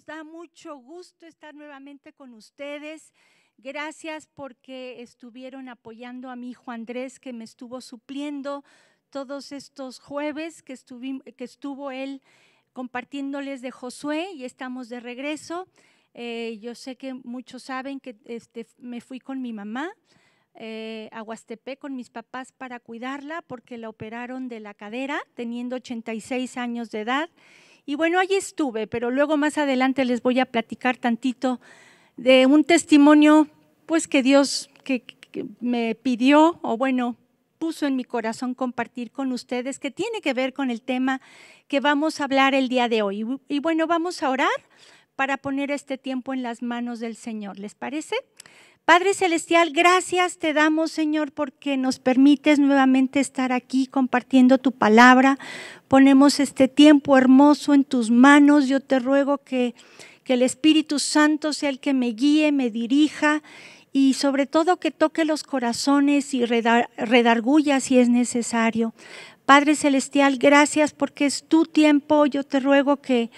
nos da mucho gusto estar nuevamente con ustedes. Gracias porque estuvieron apoyando a mi hijo Andrés, que me estuvo supliendo todos estos jueves que, estuvo él compartiéndoles de Josué y estamos de regreso. Eh, yo sé que muchos saben que este, me fui con mi mamá eh, a Huastepec con mis papás para cuidarla porque la operaron de la cadera teniendo 86 años de edad y bueno, allí estuve, pero luego más adelante les voy a platicar tantito de un testimonio, pues que Dios que, me pidió, o bueno, puso en mi corazón compartir con ustedes, que tiene que ver con el tema que vamos a hablar el día de hoy. y bueno, vamos a orar para poner este tiempo en las manos del Señor, ¿les parece? Padre Celestial, gracias te damos, Señor, porque nos permites nuevamente estar aquí compartiendo tu palabra. Ponemos este tiempo hermoso en tus manos. Yo te ruego que, que el Espíritu Santo sea el que me guíe, me dirija y sobre todo que toque los corazones y redarguya si es necesario. Padre Celestial, gracias porque es tu tiempo. Yo te ruego que,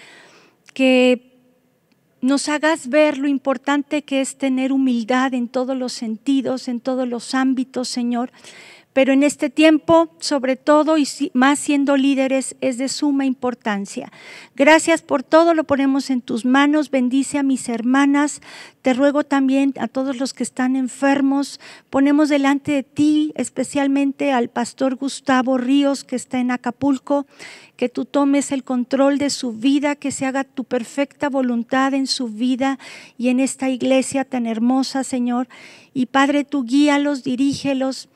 que nos hagas ver lo importante que es tener humildad en todos los sentidos, en todos los ámbitos, Señor pero en este tiempo, sobre todo y más siendo líderes, es de suma importancia. Gracias por todo, lo ponemos en tus manos, bendice a mis hermanas, te ruego también a todos los que están enfermos, ponemos delante de ti especialmente al pastor Gustavo Ríos que está en Acapulco, que tú tomes el control de su vida, que se haga tu perfecta voluntad en su vida y en esta iglesia tan hermosa, Señor. Y Padre, tú guíalos, dirígelos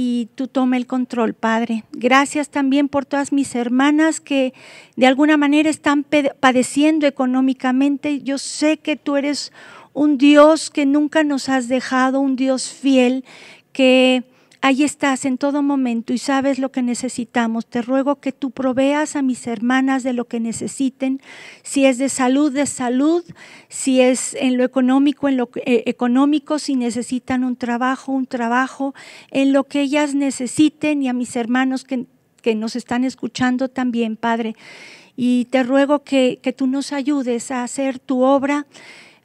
y tú toma el control, Padre. Gracias también por todas mis hermanas que de alguna manera están padeciendo económicamente. Yo sé que tú eres un Dios que nunca nos has dejado, un Dios fiel que Ahí estás en todo momento y sabes lo que necesitamos. Te ruego que tú proveas a mis hermanas de lo que necesiten, si es de salud, de salud, si es en lo económico, en lo eh, económico, si necesitan un trabajo, un trabajo, en lo que ellas necesiten y a mis hermanos que, que nos están escuchando también, Padre. Y te ruego que, que tú nos ayudes a hacer tu obra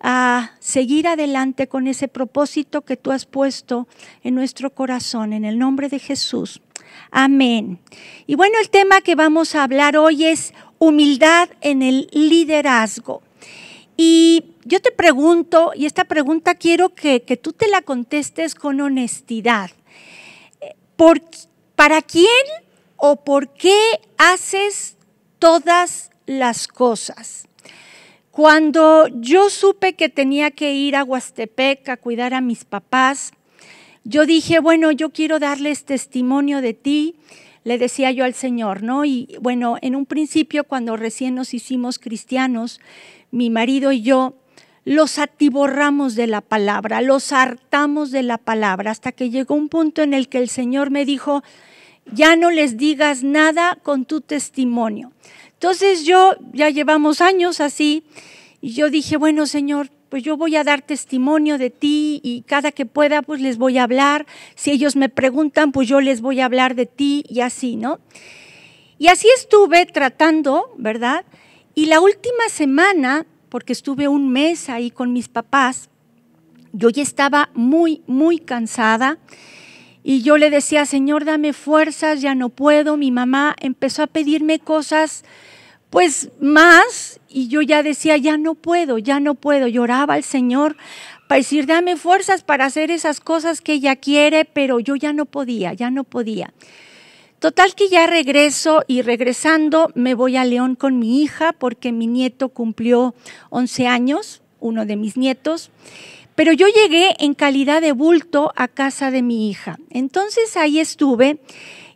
a seguir adelante con ese propósito que tú has puesto en nuestro corazón, en el nombre de Jesús. Amén. Y bueno, el tema que vamos a hablar hoy es humildad en el liderazgo. Y yo te pregunto, y esta pregunta quiero que, que tú te la contestes con honestidad. ¿Por, ¿Para quién o por qué haces todas las cosas? Cuando yo supe que tenía que ir a Huastepec a cuidar a mis papás, yo dije, bueno, yo quiero darles testimonio de ti, le decía yo al Señor, ¿no? Y bueno, en un principio, cuando recién nos hicimos cristianos, mi marido y yo los atiborramos de la palabra, los hartamos de la palabra, hasta que llegó un punto en el que el Señor me dijo, ya no les digas nada con tu testimonio. Entonces yo ya llevamos años así y yo dije, bueno, Señor, pues yo voy a dar testimonio de ti y cada que pueda, pues les voy a hablar. Si ellos me preguntan, pues yo les voy a hablar de ti y así, ¿no? Y así estuve tratando, ¿verdad? Y la última semana, porque estuve un mes ahí con mis papás, yo ya estaba muy, muy cansada. Y yo le decía, Señor, dame fuerzas, ya no puedo. Mi mamá empezó a pedirme cosas pues más y yo ya decía, ya no puedo, ya no puedo. Lloraba al Señor para decir, dame fuerzas para hacer esas cosas que ella quiere, pero yo ya no podía, ya no podía. Total que ya regreso y regresando me voy a León con mi hija porque mi nieto cumplió 11 años, uno de mis nietos. Pero yo llegué en calidad de bulto a casa de mi hija. Entonces ahí estuve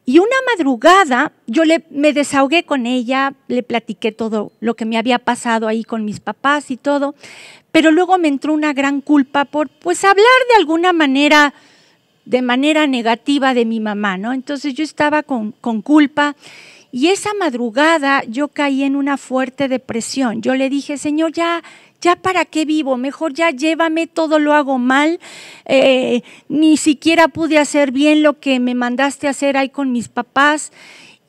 y una madrugada yo le, me desahogué con ella, le platiqué todo lo que me había pasado ahí con mis papás y todo, pero luego me entró una gran culpa por pues hablar de alguna manera, de manera negativa de mi mamá, ¿no? Entonces yo estaba con, con culpa y esa madrugada yo caí en una fuerte depresión. Yo le dije, Señor, ya, ya para qué vivo, mejor ya llévame, todo lo hago mal, eh, ni siquiera pude hacer bien lo que me mandaste hacer ahí con mis papás.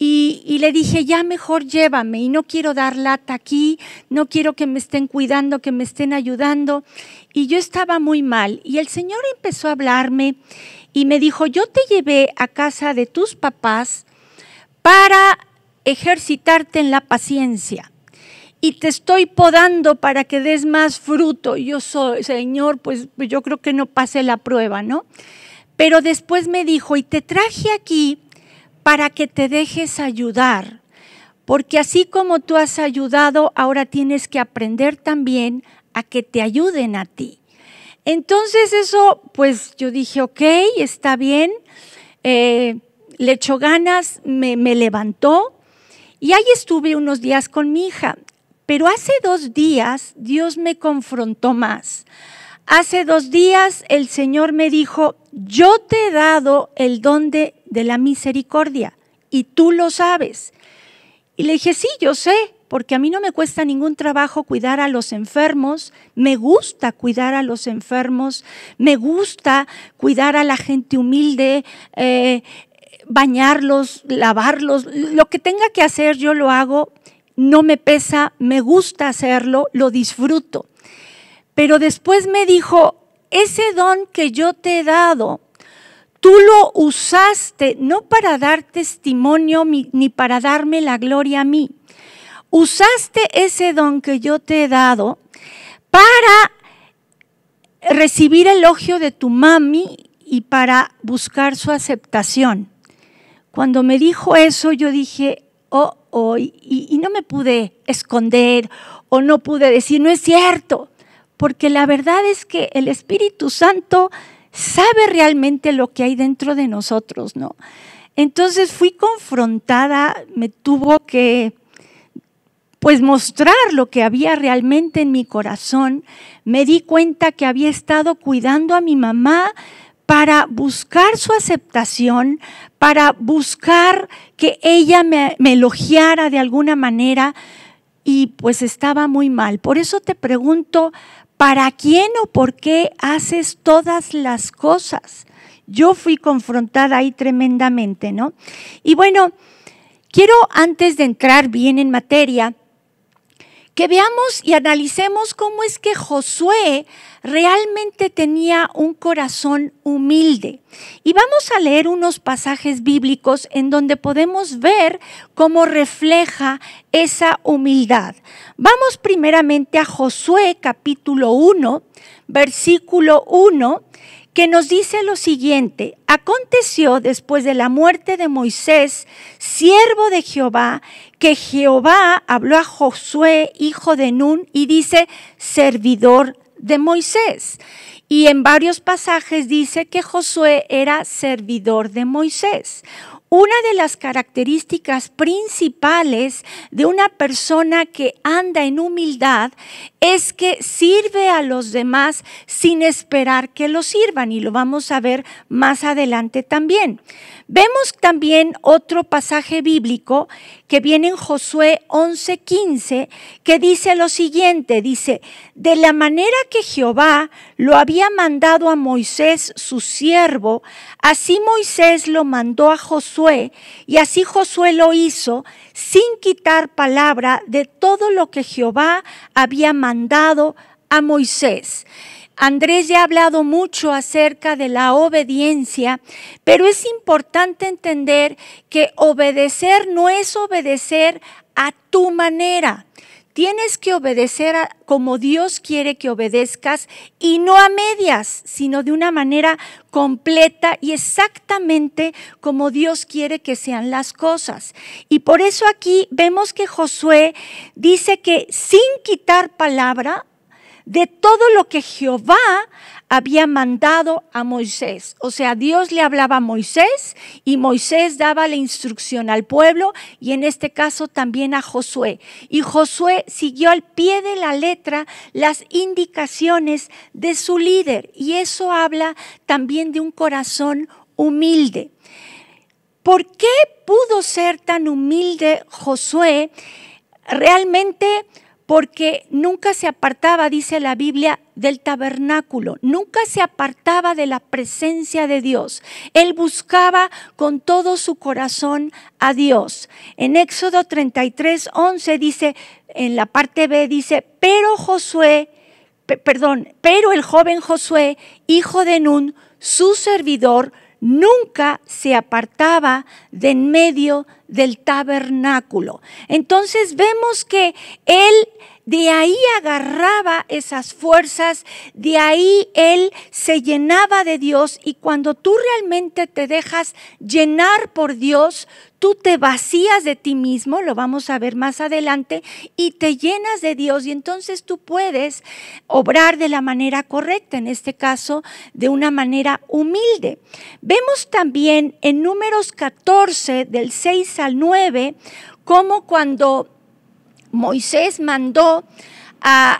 Y, y, le dije, ya mejor llévame y no quiero dar lata aquí, no quiero que me estén cuidando, que me estén ayudando. Y yo estaba muy mal. Y el Señor empezó a hablarme y me dijo, yo te llevé a casa de tus papás para ejercitarte en la paciencia y te estoy podando para que des más fruto. Yo soy, Señor, pues yo creo que no pase la prueba, ¿no? Pero después me dijo, y te traje aquí para que te dejes ayudar, porque así como tú has ayudado, ahora tienes que aprender también a que te ayuden a ti. Entonces eso, pues yo dije, ok, está bien, eh, le echó ganas, me, me levantó, y ahí estuve unos días con mi hija. Pero hace dos días Dios me confrontó más. Hace dos días el Señor me dijo, yo te he dado el don de, la misericordia y tú lo sabes. Y le dije, sí, yo sé, porque a mí no me cuesta ningún trabajo cuidar a los enfermos, me gusta cuidar a los enfermos, me gusta cuidar a la gente humilde, eh, bañarlos, lavarlos, lo que tenga que hacer yo lo hago no me pesa, me gusta hacerlo, lo disfruto. Pero después me dijo, ese don que yo te he dado, tú lo usaste no para dar testimonio ni para darme la gloria a mí. Usaste ese don que yo te he dado para recibir elogio de tu mami y para buscar su aceptación. Cuando me dijo eso, yo dije, oh, y, no me pude esconder o no pude decir, no es cierto, porque la verdad es que el Espíritu Santo sabe realmente lo que hay dentro de nosotros, ¿no? Entonces fui confrontada, me tuvo que pues mostrar lo que había realmente en mi corazón. Me di cuenta que había estado cuidando a mi mamá, para buscar su aceptación, para buscar que ella me, elogiara de alguna manera y pues estaba muy mal. Por eso te pregunto, ¿para quién o por qué haces todas las cosas? Yo fui confrontada ahí tremendamente, ¿no? Y bueno, quiero antes de entrar bien en materia, que veamos y analicemos cómo es que Josué realmente tenía un corazón humilde. Y vamos a leer unos pasajes bíblicos en donde podemos ver cómo refleja esa humildad. Vamos primeramente a Josué capítulo 1, versículo 1 que nos dice lo siguiente, aconteció después de la muerte de Moisés, siervo de Jehová, que Jehová habló a Josué, hijo de Nun, y dice, servidor de Moisés. Y en varios pasajes dice que Josué era servidor de Moisés. Una de las características principales de una persona que anda en humildad es que sirve a los demás sin esperar que lo sirvan y lo vamos a ver más adelante también. Vemos también otro pasaje bíblico que viene en Josué 11:15, que dice lo siguiente, dice, de la manera que Jehová lo había mandado a Moisés, su siervo, así Moisés lo mandó a Josué, y así Josué lo hizo, sin quitar palabra de todo lo que Jehová había mandado a Moisés. Andrés ya ha hablado mucho acerca de la obediencia, pero es importante entender que obedecer no es obedecer a tu manera. Tienes que obedecer como Dios quiere que obedezcas y no a medias, sino de una manera completa y exactamente como Dios quiere que sean las cosas. Y por eso aquí vemos que Josué dice que sin quitar palabra, de todo lo que Jehová había mandado a Moisés. O sea, Dios le hablaba a Moisés y Moisés daba la instrucción al pueblo y en este caso también a Josué. Y Josué siguió al pie de la letra las indicaciones de su líder y eso habla también de un corazón humilde. ¿Por qué pudo ser tan humilde Josué? Realmente porque nunca se apartaba, dice la Biblia, del tabernáculo, nunca se apartaba de la presencia de Dios. Él buscaba con todo su corazón a Dios. En Éxodo 33, 11 dice, en la parte B dice, pero Josué, perdón, pero el joven Josué, hijo de Nun, su servidor, nunca se apartaba de en medio del tabernáculo. Entonces vemos que él de ahí agarraba esas fuerzas, de ahí él se llenaba de Dios y cuando tú realmente te dejas llenar por Dios, tú te vacías de ti mismo, lo vamos a ver más adelante, y te llenas de Dios y entonces tú puedes obrar de la manera correcta, en este caso de una manera humilde. Vemos también en números 14 del 6 al 9 cómo cuando Moisés mandó a,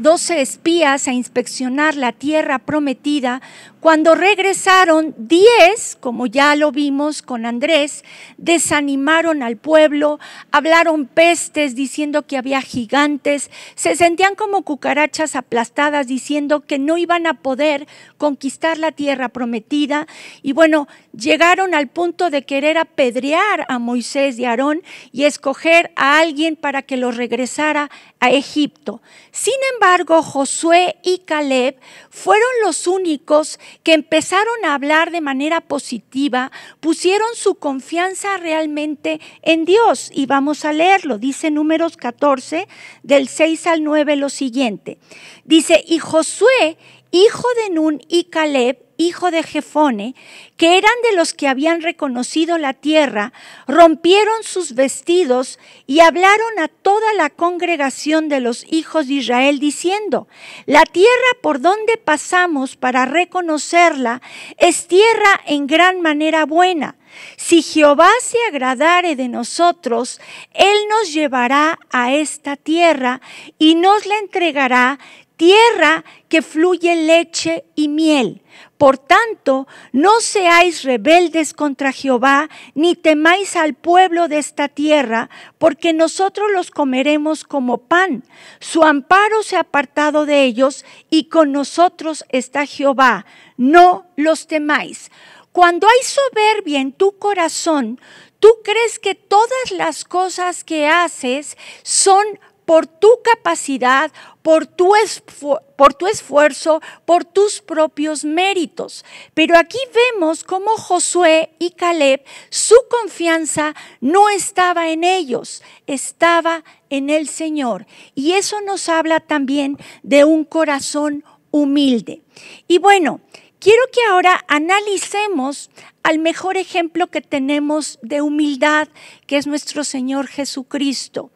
doce 12 espías a inspeccionar la tierra prometida, cuando regresaron, 10, como ya lo vimos con Andrés, desanimaron al pueblo, hablaron pestes diciendo que había gigantes, se sentían como cucarachas aplastadas diciendo que no iban a poder conquistar la tierra prometida. Y bueno, llegaron al punto de querer apedrear a Moisés y Aarón y escoger a alguien para que los regresara a Egipto. Sin embargo, Josué y Caleb fueron los únicos que empezaron a hablar de manera positiva, pusieron su confianza realmente en Dios. Y vamos a leerlo, dice números 14, del 6 al 9 lo siguiente. Dice, y Josué hijo de Nun y Caleb, hijo de Jefone, que eran de los que habían reconocido la tierra, rompieron sus vestidos y hablaron a toda la congregación de los hijos de Israel diciendo, la tierra por donde pasamos para reconocerla es tierra en gran manera buena. Si Jehová se agradare de nosotros, Él nos llevará a esta tierra y nos la entregará tierra que fluye leche y miel. Por tanto, no seáis rebeldes contra Jehová, ni temáis al pueblo de esta tierra, porque nosotros los comeremos como pan. Su amparo se ha apartado de ellos, y con nosotros está Jehová. No los temáis. Cuando hay soberbia en tu corazón, tú crees que todas las cosas que haces son por tu capacidad, por tu, esfuerzo, por tus propios méritos. Pero aquí vemos cómo Josué y Caleb, su confianza no estaba en ellos, estaba en el Señor. Y eso nos habla también de un corazón humilde. Y bueno, quiero que ahora analicemos al mejor ejemplo que tenemos de humildad, que es nuestro Señor Jesucristo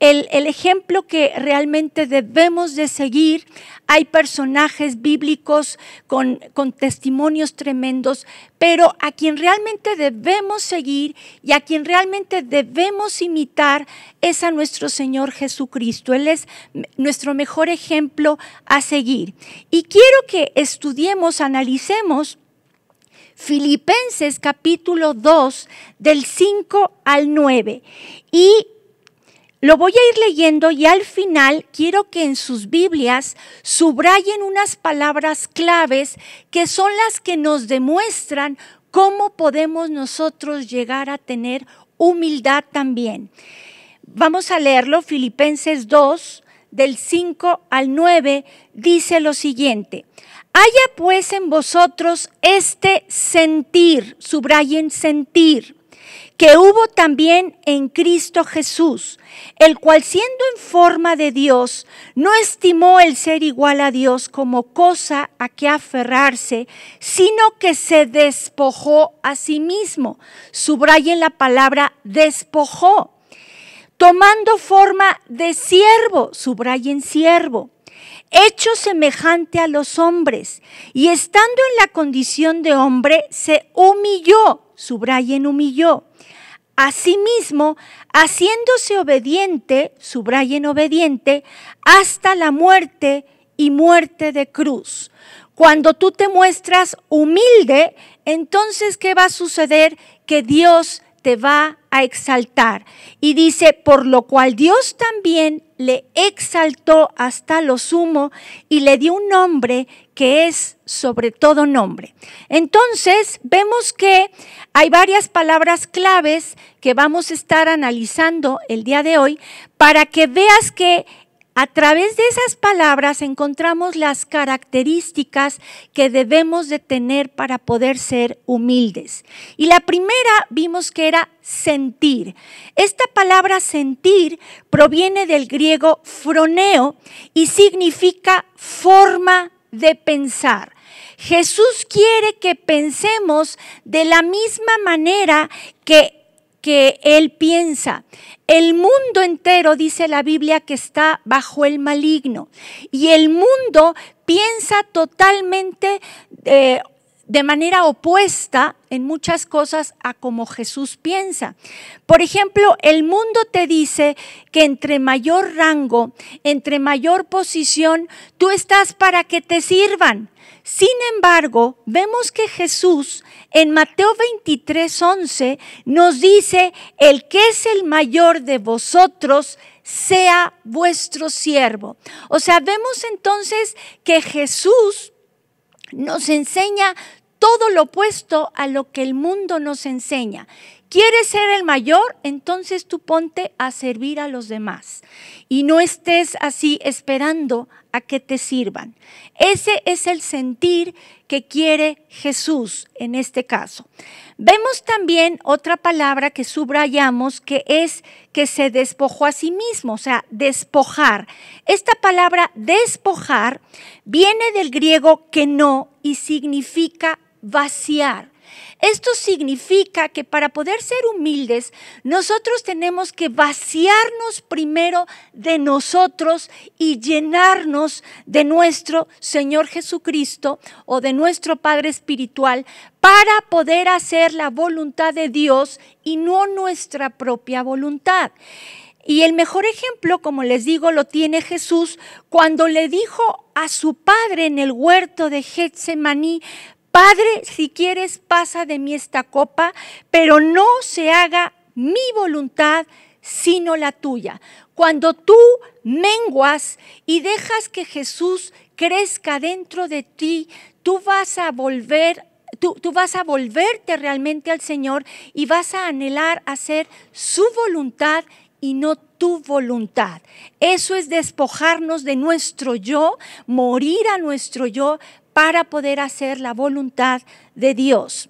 el, ejemplo que realmente debemos de seguir. Hay personajes bíblicos con, con testimonios tremendos, pero a quien realmente debemos seguir y a quien realmente debemos imitar es a nuestro Señor Jesucristo. Él es nuestro mejor ejemplo a seguir. Y quiero que estudiemos, analicemos. Filipenses capítulo 2 del 5 al 9. Y lo voy a ir leyendo y al final quiero que en sus Biblias subrayen unas palabras claves que son las que nos demuestran cómo podemos nosotros llegar a tener humildad también. Vamos a leerlo, Filipenses 2, del 5 al 9, dice lo siguiente. Haya pues en vosotros este sentir, subrayen sentir que hubo también en Cristo Jesús, el cual siendo en forma de Dios, no estimó el ser igual a Dios como cosa a que aferrarse, sino que se despojó a sí mismo. Subrayen la palabra despojó, tomando forma de siervo, subrayen siervo hecho semejante a los hombres, y estando en la condición de hombre, se humilló, subrayen humilló, Asimismo, haciéndose obediente, subrayen obediente, hasta la muerte y muerte de cruz. Cuando tú te muestras humilde, entonces, ¿qué va a suceder? Que Dios te va a exaltar. Y dice, por lo cual Dios también le exaltó hasta lo sumo y le dio un nombre que es sobre todo nombre. Entonces, vemos que hay varias palabras claves que vamos a estar analizando el día de hoy para que veas que a través de esas palabras encontramos las características que debemos de tener para poder ser humildes. Y la primera vimos que era sentir. Esta palabra sentir proviene del griego froneo y significa forma de pensar. Jesús quiere que pensemos de la misma manera que que él piensa. El mundo entero, dice la Biblia, que está bajo el maligno. Y el mundo piensa totalmente eh, de manera opuesta en muchas cosas a como Jesús piensa. Por ejemplo, el mundo te dice que entre mayor rango, entre mayor posición, tú estás para que te sirvan. Sin embargo, vemos que Jesús en Mateo 23, 11 nos dice, el que es el mayor de vosotros, sea vuestro siervo. O sea, vemos entonces que Jesús nos enseña todo lo opuesto a lo que el mundo nos enseña. ¿Quieres ser el mayor? Entonces tú ponte a servir a los demás y no estés así esperando a que te sirvan. Ese es el sentir que quiere Jesús en este caso. Vemos también otra palabra que subrayamos que es que se despojó a sí mismo, o sea, despojar. Esta palabra despojar viene del griego que no y significa vaciar esto significa que para poder ser humildes, nosotros tenemos que vaciarnos primero de nosotros y llenarnos de nuestro Señor Jesucristo o de nuestro Padre Espiritual para poder hacer la voluntad de Dios y no nuestra propia voluntad. Y el mejor ejemplo, como les digo, lo tiene Jesús cuando le dijo a su padre en el huerto de Getsemaní, Padre, si quieres, pasa de mí esta copa, pero no se haga mi voluntad, sino la tuya. Cuando tú menguas y dejas que Jesús crezca dentro de ti, tú vas a volver Tú, vas a volverte realmente al Señor y vas a anhelar hacer su voluntad y no tu voluntad. Eso es despojarnos de nuestro yo, morir a nuestro yo para poder hacer la voluntad de Dios.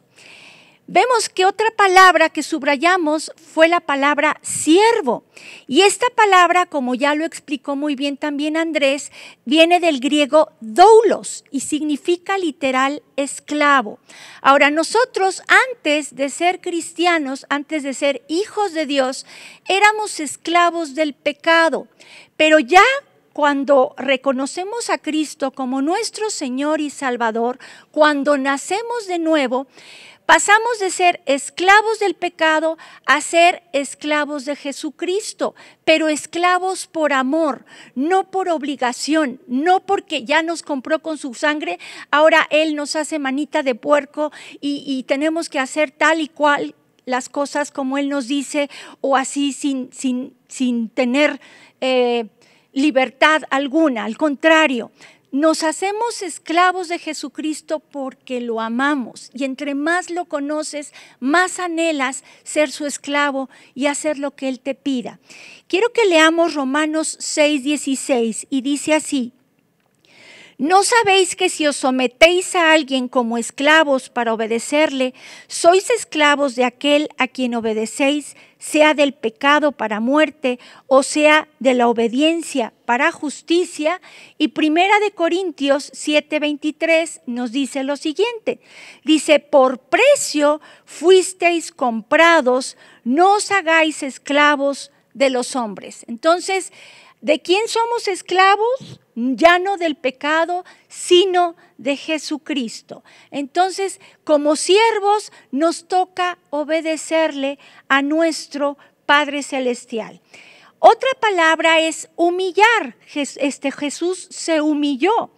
Vemos que otra palabra que subrayamos fue la palabra siervo. Y esta palabra, como ya lo explicó muy bien también Andrés, viene del griego doulos y significa literal esclavo. Ahora, nosotros antes de ser cristianos, antes de ser hijos de Dios, éramos esclavos del pecado. Pero ya cuando reconocemos a Cristo como nuestro Señor y Salvador, cuando nacemos de nuevo, pasamos de ser esclavos del pecado a ser esclavos de Jesucristo, pero esclavos por amor, no por obligación, no porque ya nos compró con su sangre, ahora Él nos hace manita de puerco y, tenemos que hacer tal y cual las cosas como Él nos dice o así sin, sin, sin tener... Eh, libertad alguna, al contrario, nos hacemos esclavos de Jesucristo porque lo amamos y entre más lo conoces, más anhelas ser su esclavo y hacer lo que Él te pida. Quiero que leamos Romanos 6, 16 y dice así, ¿No sabéis que si os sometéis a alguien como esclavos para obedecerle, sois esclavos de aquel a quien obedecéis, sea del pecado para muerte o sea de la obediencia para justicia? Y Primera de Corintios 7:23 nos dice lo siguiente. Dice, por precio fuisteis comprados, no os hagáis esclavos de los hombres. Entonces, ¿De quién somos esclavos? Ya no del pecado, sino de Jesucristo. Entonces, como siervos, nos toca obedecerle a nuestro Padre Celestial. Otra palabra es humillar. Este Jesús se humilló.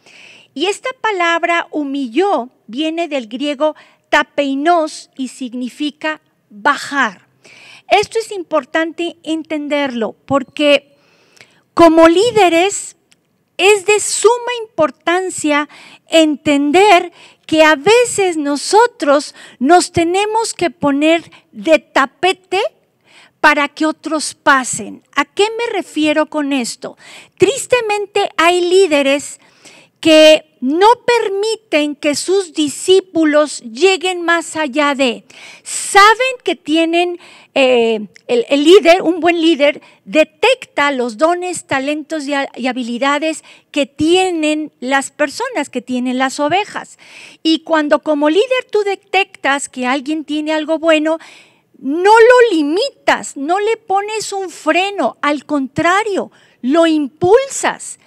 Y esta palabra humilló viene del griego tapeinos y significa bajar. Esto es importante entenderlo porque como líderes, es de suma importancia entender que a veces nosotros nos tenemos que poner de tapete para que otros pasen. ¿A qué me refiero con esto? Tristemente hay líderes que no permiten que sus discípulos lleguen más allá de, saben que tienen eh, el, líder, un buen líder, detecta los dones, talentos y, habilidades que tienen las personas, que tienen las ovejas. Y cuando como líder tú detectas que alguien tiene algo bueno, no lo limitas, no le pones un freno, al contrario, lo impulsas.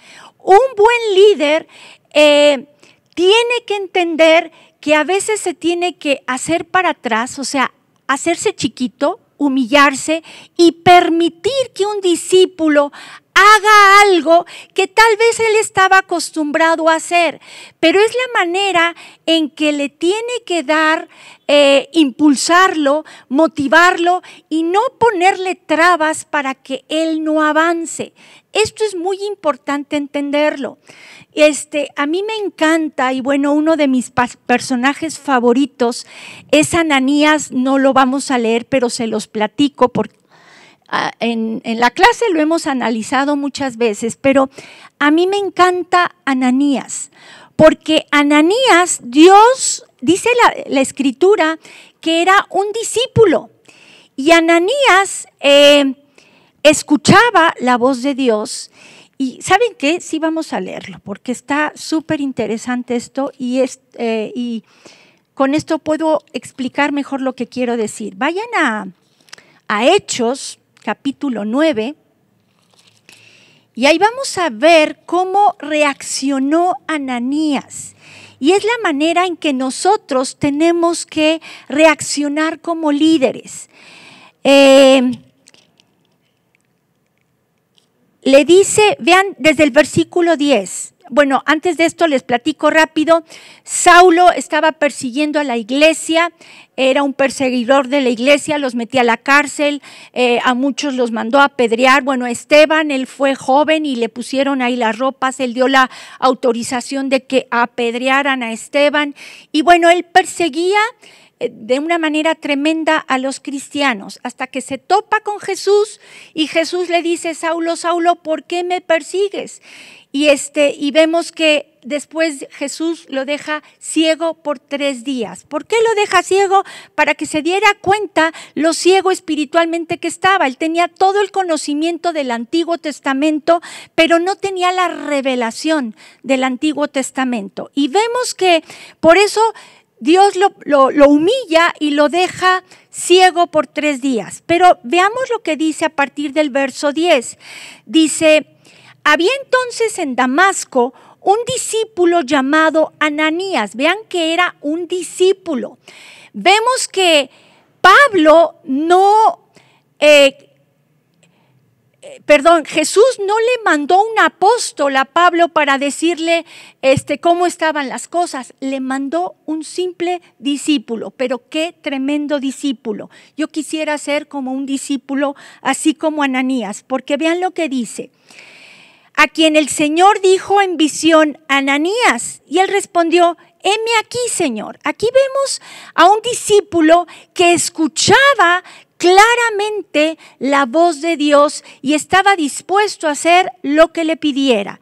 Un buen líder eh, tiene que entender que a veces se tiene que hacer para atrás, o sea, hacerse chiquito, humillarse y permitir que un discípulo haga algo que tal vez él estaba acostumbrado a hacer, pero es la manera en que le tiene que dar, eh, impulsarlo, motivarlo y no ponerle trabas para que él no avance. Esto es muy importante entenderlo. Este, a mí me encanta y bueno, uno de mis personajes favoritos es Ananías, no lo vamos a leer, pero se los platico porque en, la clase lo hemos analizado muchas veces, pero a mí me encanta Ananías, porque Ananías, Dios, dice la, escritura, que era un discípulo. Y Ananías eh, escuchaba la voz de Dios. Y ¿saben qué? Sí vamos a leerlo, porque está súper interesante esto eh, y, con esto puedo explicar mejor lo que quiero decir. Vayan a, a Hechos capítulo 9. Y ahí vamos a ver cómo reaccionó Ananías. Y es la manera en que nosotros tenemos que reaccionar como líderes. Eh, le dice, vean desde el versículo 10, bueno, antes de esto les platico rápido. Saulo estaba persiguiendo a la iglesia, era un perseguidor de la iglesia, los metía a la cárcel, eh, a muchos los mandó a apedrear. Bueno, Esteban, él fue joven y le pusieron ahí las ropas, él dio la autorización de que apedrearan a Esteban. Y bueno, él perseguía eh, de una manera tremenda a los cristianos, hasta que se topa con Jesús y Jesús le dice, Saulo, Saulo, ¿por qué me persigues? Y, este, y vemos que después Jesús lo deja ciego por tres días. ¿Por qué lo deja ciego? Para que se diera cuenta lo ciego espiritualmente que estaba. Él tenía todo el conocimiento del Antiguo Testamento, pero no tenía la revelación del Antiguo Testamento. Y vemos que por eso Dios lo, lo humilla y lo deja ciego por tres días. Pero veamos lo que dice a partir del verso 10. Dice... Había entonces en Damasco un discípulo llamado Ananías. Vean que era un discípulo. Vemos que Pablo no, eh, eh, perdón, Jesús no le mandó un apóstol a Pablo para decirle este, cómo estaban las cosas, le mandó un simple discípulo, pero qué tremendo discípulo. Yo quisiera ser como un discípulo, así como Ananías, porque vean lo que dice a quien el Señor dijo en visión, Ananías, y él respondió, heme aquí, Señor. Aquí vemos a un discípulo que escuchaba claramente la voz de Dios y estaba dispuesto a hacer lo que le pidiera.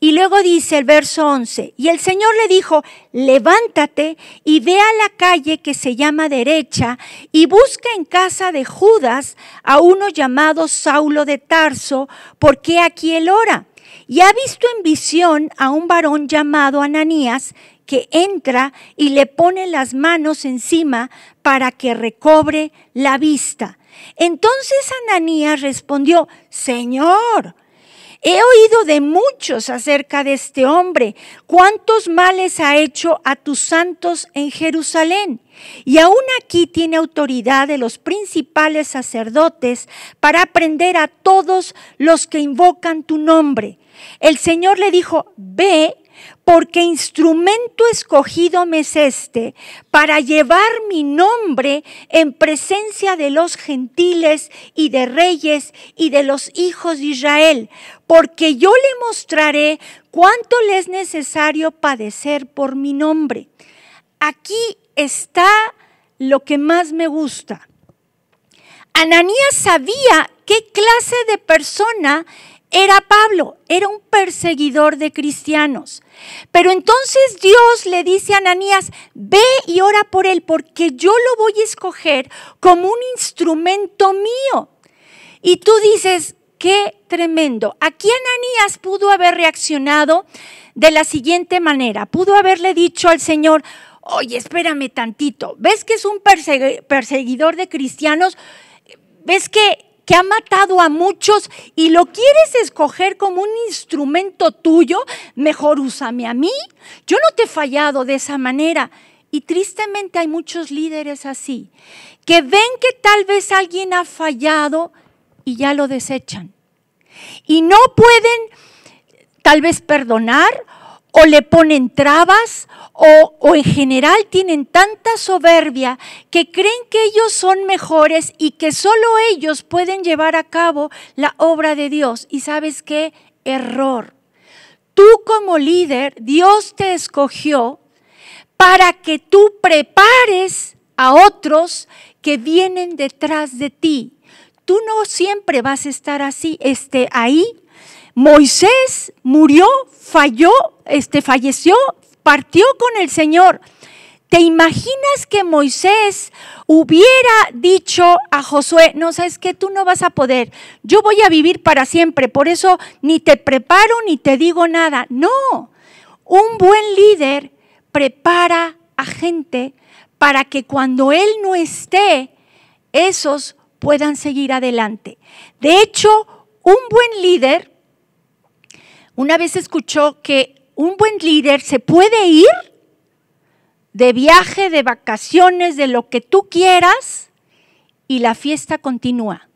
Y luego dice el verso 11, y el Señor le dijo, levántate y ve a la calle que se llama derecha y busca en casa de Judas a uno llamado Saulo de Tarso, porque aquí él ora y ha visto en visión a un varón llamado Ananías que entra y le pone las manos encima para que recobre la vista. Entonces Ananías respondió, Señor, he oído de muchos acerca de este hombre, cuántos males ha hecho a tus santos en Jerusalén. Y aún aquí tiene autoridad de los principales sacerdotes para aprender a todos los que invocan tu nombre. El Señor le dijo, ve, porque instrumento escogido me es este para llevar mi nombre en presencia de los gentiles y de reyes y de los hijos de Israel, porque yo le mostraré cuánto le es necesario padecer por mi nombre. Aquí está lo que más me gusta. Ananías sabía qué clase de persona era Pablo, era un perseguidor de cristianos. Pero entonces Dios le dice a Ananías, ve y ora por él, porque yo lo voy a escoger como un instrumento mío. Y tú dices, qué tremendo. Aquí Ananías pudo haber reaccionado de la siguiente manera, pudo haberle dicho al Señor, oye, espérame tantito, ¿ves que es un perseguidor de cristianos? ¿Ves que que ha matado a muchos y lo quieres escoger como un instrumento tuyo, mejor úsame a mí. Yo no te he fallado de esa manera. Y tristemente hay muchos líderes así, que ven que tal vez alguien ha fallado y ya lo desechan. Y no pueden tal vez perdonar o le ponen trabas o, en general tienen tanta soberbia que creen que ellos son mejores y que solo ellos pueden llevar a cabo la obra de Dios. ¿Y sabes qué? Error. Tú como líder, Dios te escogió para que tú prepares a otros que vienen detrás de ti. Tú no siempre vas a estar así, esté ahí Moisés murió, falló, este, falleció, partió con el Señor. ¿Te imaginas que Moisés hubiera dicho a Josué, no sabes que tú no vas a poder, yo voy a vivir para siempre, por eso ni te preparo ni te digo nada? No, un buen líder prepara a gente para que cuando él no esté, esos puedan seguir adelante. De hecho, un buen líder una vez escuchó que un buen líder se puede ir de viaje, de vacaciones, de lo que tú quieras, y la fiesta continúa.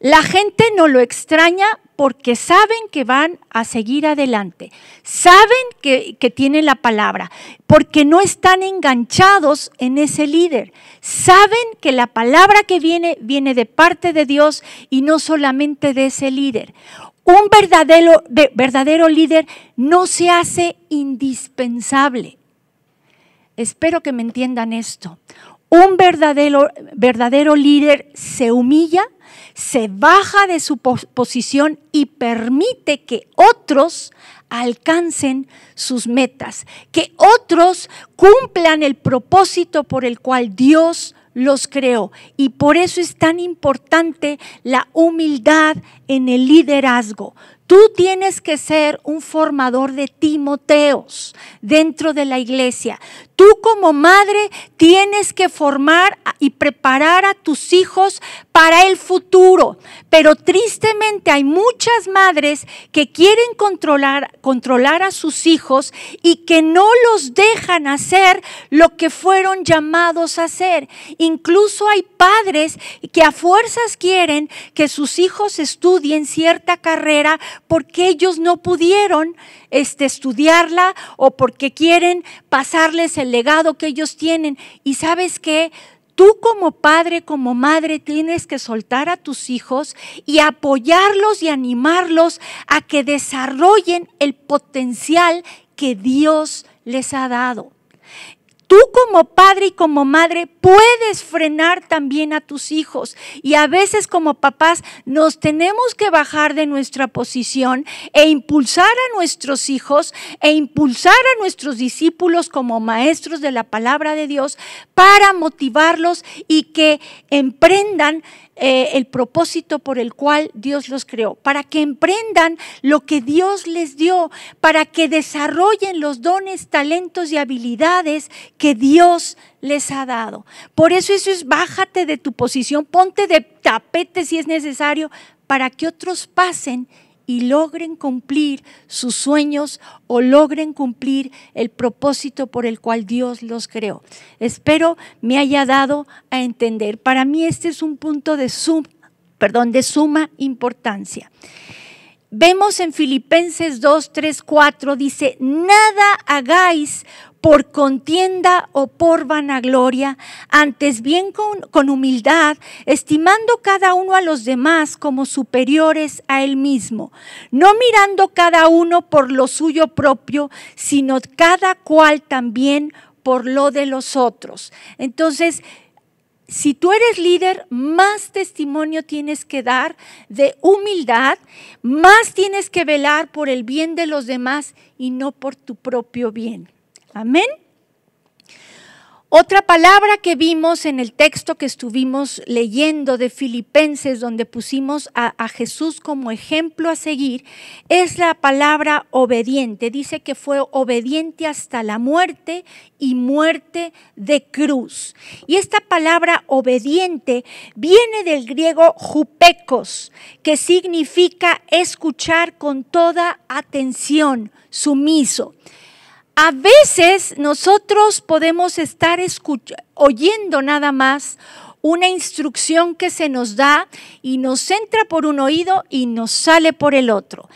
La gente no lo extraña porque saben que van a seguir adelante, saben que, que, tienen la palabra, porque no están enganchados en ese líder, saben que la palabra que viene viene de parte de Dios y no solamente de ese líder. Un verdadero, verdadero líder no se hace indispensable. Espero que me entiendan esto. Un verdadero, verdadero líder se humilla, se baja de su posición y permite que otros alcancen sus metas, que otros cumplan el propósito por el cual Dios los creo Y por eso es tan importante la humildad en el liderazgo. Tú tienes que ser un formador de Timoteos dentro de la iglesia. Tú como madre tienes que formar y preparar a tus hijos para el futuro. Pero tristemente hay muchas madres que quieren controlar, controlar a sus hijos y que no los dejan hacer lo que fueron llamados a hacer. Incluso hay padres que a fuerzas quieren que sus hijos estudien cierta carrera porque ellos no pudieron este, estudiarla o porque quieren pasarles el legado que ellos tienen. Y sabes qué? Tú como padre, como madre, tienes que soltar a tus hijos y apoyarlos y animarlos a que desarrollen el potencial que Dios les ha dado tú como padre y como madre puedes frenar también a tus hijos. Y a veces como papás nos tenemos que bajar de nuestra posición e impulsar a nuestros hijos e impulsar a nuestros discípulos como maestros de la palabra de Dios para motivarlos y que emprendan eh, el propósito por el cual Dios los creó, para que emprendan lo que Dios les dio, para que desarrollen los dones, talentos y habilidades que Dios les ha dado. Por eso eso es bájate de tu posición, ponte de tapete si es necesario, para que otros pasen y logren cumplir sus sueños o logren cumplir el propósito por el cual Dios los creó. Espero me haya dado a entender. Para mí este es un punto de, perdón, de suma importancia. Vemos en Filipenses 2, 3, 4, dice, nada hagáis por contienda o por vanagloria, antes bien con, humildad, estimando cada uno a los demás como superiores a él mismo, no mirando cada uno por lo suyo propio, sino cada cual también por lo de los otros. Entonces, si tú eres líder, más testimonio tienes que dar de humildad, más tienes que velar por el bien de los demás y no por tu propio bien. Amén. Otra palabra que vimos en el texto que estuvimos leyendo de Filipenses, donde pusimos a, Jesús como ejemplo a seguir, es la palabra obediente. Dice que fue obediente hasta la muerte y muerte de cruz. Y esta palabra obediente viene del griego jupecos, que significa escuchar con toda atención, sumiso. A veces nosotros podemos estar oyendo nada más una instrucción que se nos da y nos entra por un oído y nos sale por el otro.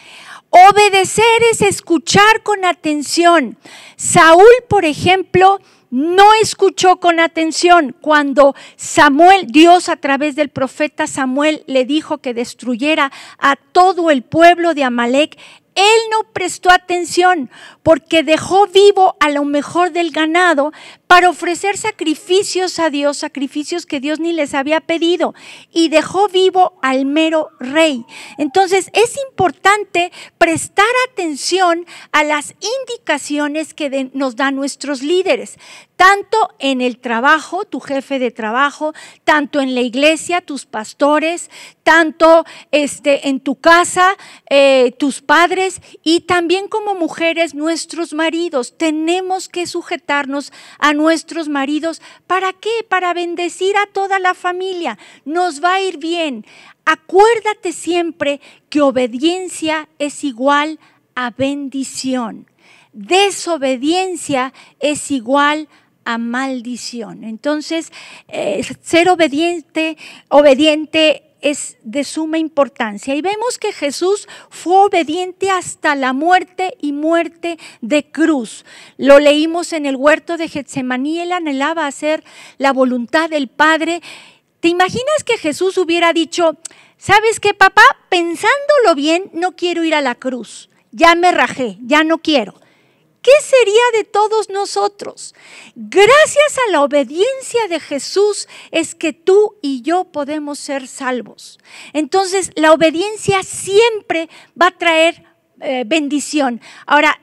Obedecer es escuchar con atención. Saúl, por ejemplo, no escuchó con atención cuando Samuel, Dios a través del profeta Samuel, le dijo que destruyera a todo el pueblo de Amalek. Él no prestó atención porque dejó vivo a lo mejor del ganado, para ofrecer sacrificios a Dios, sacrificios que Dios ni les había pedido, y dejó vivo al mero rey. Entonces es importante prestar atención a las indicaciones que nos dan nuestros líderes, tanto en el trabajo, tu jefe de trabajo, tanto en la iglesia, tus pastores, tanto este, en tu casa, eh, tus padres y también como mujeres, nuestros maridos. Tenemos que sujetarnos a nuestros maridos. ¿Para qué? Para bendecir a toda la familia. Nos va a ir bien. Acuérdate siempre que obediencia es igual a bendición. Desobediencia es igual a maldición. Entonces, eh, ser obediente, obediente es de suma importancia. Y vemos que Jesús fue obediente hasta la muerte y muerte de cruz. Lo leímos en el huerto de Getsemaní, él anhelaba hacer la voluntad del Padre. ¿Te imaginas que Jesús hubiera dicho, sabes qué papá, pensándolo bien, no quiero ir a la cruz, ya me rajé, ya no quiero? ¿qué sería de todos nosotros? Gracias a la obediencia de Jesús es que tú y yo podemos ser salvos. Entonces, la obediencia siempre va a traer eh, bendición. Ahora,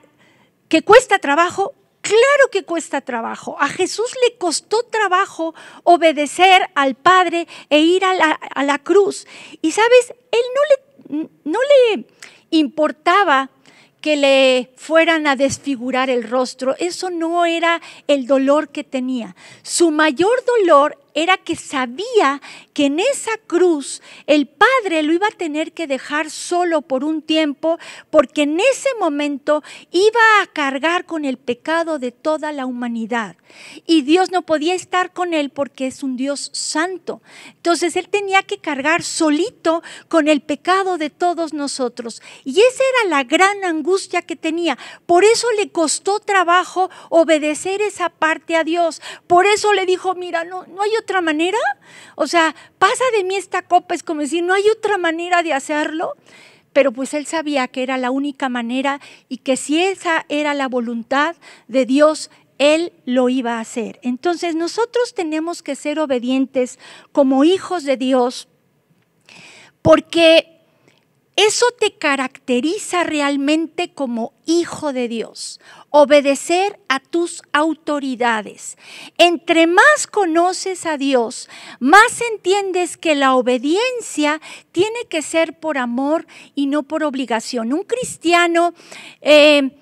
¿que cuesta trabajo? Claro que cuesta trabajo. A Jesús le costó trabajo obedecer al Padre e ir a la, cruz. Y sabes, él no le, no le importaba que le fueran a desfigurar el rostro. Eso no era el dolor que tenía. Su mayor dolor era que sabía que en esa cruz el Padre lo iba a tener que dejar solo por un tiempo, porque en ese momento iba a cargar con el pecado de toda la humanidad. Y Dios no podía estar con él porque es un Dios santo. Entonces él tenía que cargar solito con el pecado de todos nosotros. Y esa era la gran angustia que tenía. Por eso le costó trabajo obedecer esa parte a Dios. Por eso le dijo, mira, no, no hay otra manera? O sea, pasa de mí esta copa, es como decir, no hay otra manera de hacerlo. Pero pues él sabía que era la única manera y que si esa era la voluntad de Dios, él lo iba a hacer. Entonces nosotros tenemos que ser obedientes como hijos de Dios porque eso te caracteriza realmente como hijo de Dios obedecer a tus autoridades. Entre más conoces a Dios, más entiendes que la obediencia tiene que ser por amor y no por obligación. Un cristiano eh,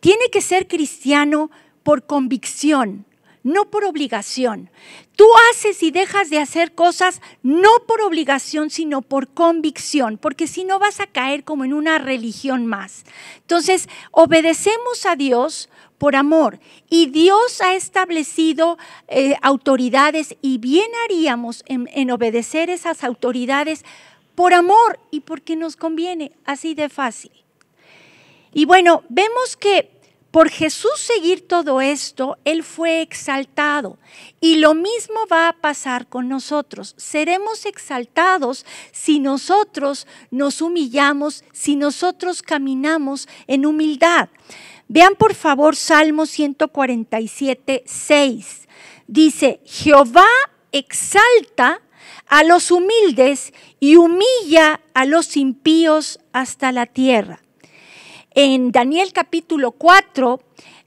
tiene que ser cristiano por convicción, no por obligación. Tú haces y dejas de hacer cosas no por obligación, sino por convicción, porque si no vas a caer como en una religión más. Entonces, obedecemos a Dios por amor. Y Dios ha establecido eh, autoridades y bien haríamos en obedecer esas autoridades por amor y porque nos conviene, así de fácil. Y bueno, vemos que por Jesús seguir todo esto, Él fue exaltado. Y lo mismo va a pasar con nosotros. Seremos exaltados si nosotros nos humillamos, si nosotros caminamos en humildad. Vean por favor Salmo 147, 6. Dice, Jehová exalta a los humildes y humilla a los impíos hasta la tierra. En Daniel capítulo 4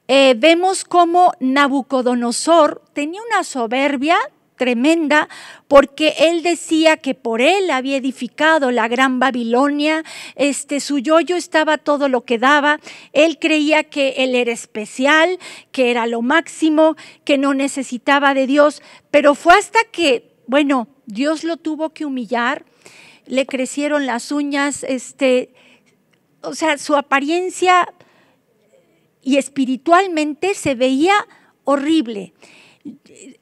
eh, vemos cómo Nabucodonosor tenía una soberbia tremenda porque él decía que por él había edificado la gran Babilonia, este su yoyo estaba todo lo que daba, él creía que él era especial, que era lo máximo, que no necesitaba de Dios, pero fue hasta que, bueno, Dios lo tuvo que humillar, le crecieron las uñas, este o sea, su apariencia y espiritualmente se veía horrible.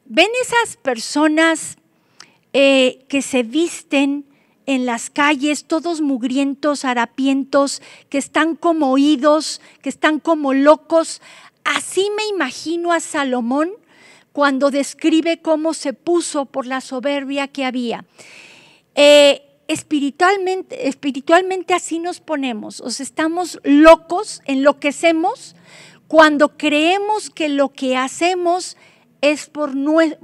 ¿Ven esas personas eh, que se visten en las calles, todos mugrientos, harapientos, que están como oídos, que están como locos? Así me imagino a Salomón cuando describe cómo se puso por la soberbia que había. Eh, espiritualmente, espiritualmente así nos ponemos, o estamos locos, enloquecemos cuando creemos que lo que hacemos es por,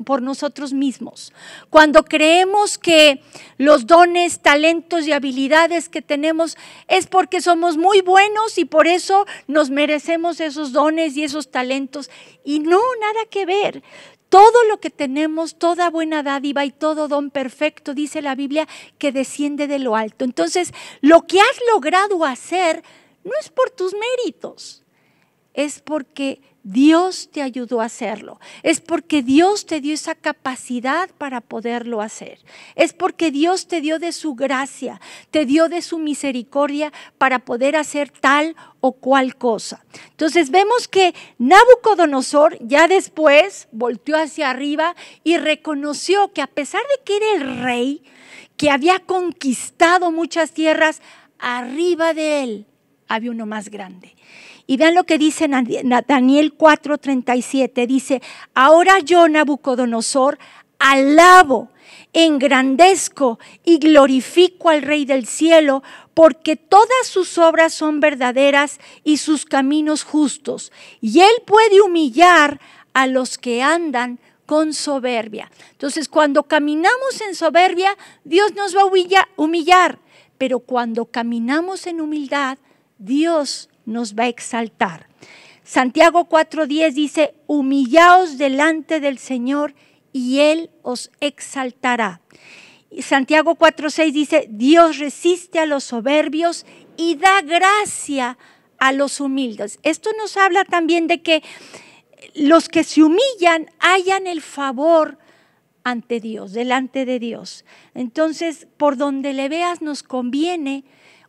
por, nosotros mismos. Cuando creemos que los dones, talentos y habilidades que tenemos es porque somos muy buenos y por eso nos merecemos esos dones y esos talentos. Y no, nada que ver. Todo lo que tenemos, toda buena dádiva y todo don perfecto, dice la Biblia, que desciende de lo alto. Entonces, lo que has logrado hacer no es por tus méritos, es porque Dios te ayudó a hacerlo. Es porque Dios te dio esa capacidad para poderlo hacer. Es porque Dios te dio de su gracia, te dio de su misericordia para poder hacer tal o cual cosa. Entonces vemos que Nabucodonosor ya después volteó hacia arriba y reconoció que a pesar de que era el rey, que había conquistado muchas tierras, arriba de él había uno más grande. Y vean lo que dice Daniel 4:37. Dice, ahora yo, Nabucodonosor, alabo, engrandezco y glorifico al Rey del cielo, porque todas sus obras son verdaderas y sus caminos justos. Y él puede humillar a los que andan con soberbia. Entonces, cuando caminamos en soberbia, Dios nos va a humillar, pero cuando caminamos en humildad, Dios nos va a exaltar. Santiago 4:10 dice, humillaos delante del Señor y Él os exaltará. Santiago 4:6 dice, Dios resiste a los soberbios y da gracia a los humildes. Esto nos habla también de que los que se humillan hayan el favor ante Dios, delante de Dios. Entonces, por donde le veas nos conviene